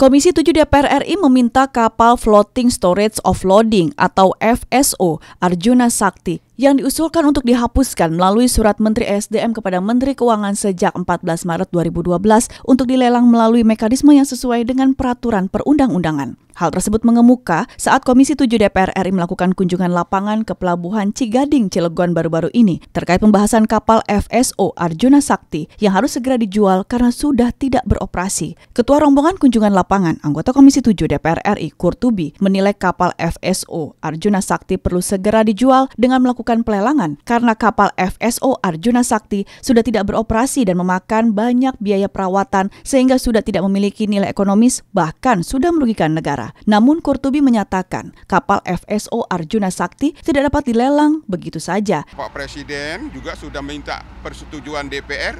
Komisi 7 DPR RI meminta kapal Floating Storage Offloading atau FSO Arjuna Sakti yang diusulkan untuk dihapuskan melalui surat Menteri SDM kepada Menteri Keuangan sejak 14 Maret 2012 untuk dilelang melalui mekanisme yang sesuai dengan peraturan perundang-undangan. Hal tersebut mengemuka saat Komisi 7 DPR RI melakukan kunjungan lapangan ke Pelabuhan Cigading, Cilegon baru-baru ini terkait pembahasan kapal FSO Arjuna Sakti yang harus segera dijual karena sudah tidak beroperasi. Ketua rombongan kunjungan lapangan lapangan, anggota Komisi 7 DPR RI Kurtubi menilai kapal FSO Arjuna Sakti perlu segera dijual dengan melakukan pelelangan karena kapal FSO Arjuna Sakti sudah tidak beroperasi dan memakan banyak biaya perawatan sehingga sudah tidak memiliki nilai ekonomis bahkan sudah merugikan negara. Namun Kurtubi menyatakan kapal FSO Arjuna Sakti tidak dapat dilelang begitu saja. Pak Presiden juga sudah minta persetujuan DPR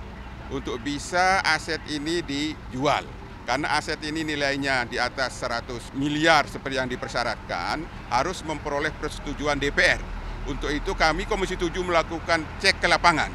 untuk bisa aset ini dijual. Karena aset ini nilainya di atas 100 miliar seperti yang dipersyaratkan, harus memperoleh persetujuan DPR. Untuk itu kami Komisi 7 melakukan cek ke lapangan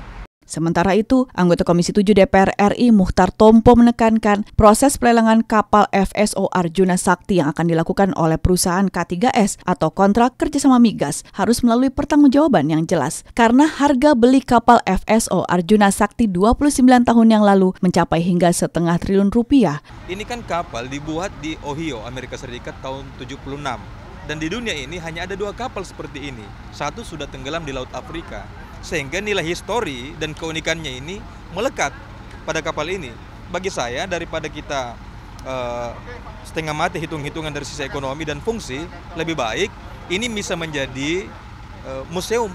Sementara itu, anggota Komisi 7 DPR RI Muhtar Tompo menekankan proses pelelangan kapal FSO Arjuna Sakti yang akan dilakukan oleh perusahaan K3S atau kontrak kerjasama migas harus melalui pertanggungjawaban yang jelas karena harga beli kapal FSO Arjuna Sakti 29 tahun yang lalu mencapai hingga setengah triliun rupiah. Ini kan kapal dibuat di Ohio, Amerika Serikat tahun 76. Dan di dunia ini hanya ada dua kapal seperti ini. Satu sudah tenggelam di Laut Afrika, sehingga nilai histori dan keunikannya ini melekat pada kapal ini. Bagi saya daripada kita uh, setengah mati hitung-hitungan dari sisi ekonomi dan fungsi, lebih baik ini bisa menjadi uh, museum.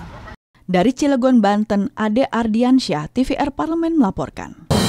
Dari Cilegon, Banten, Ade Ardiansyah, TVR Parlemen melaporkan.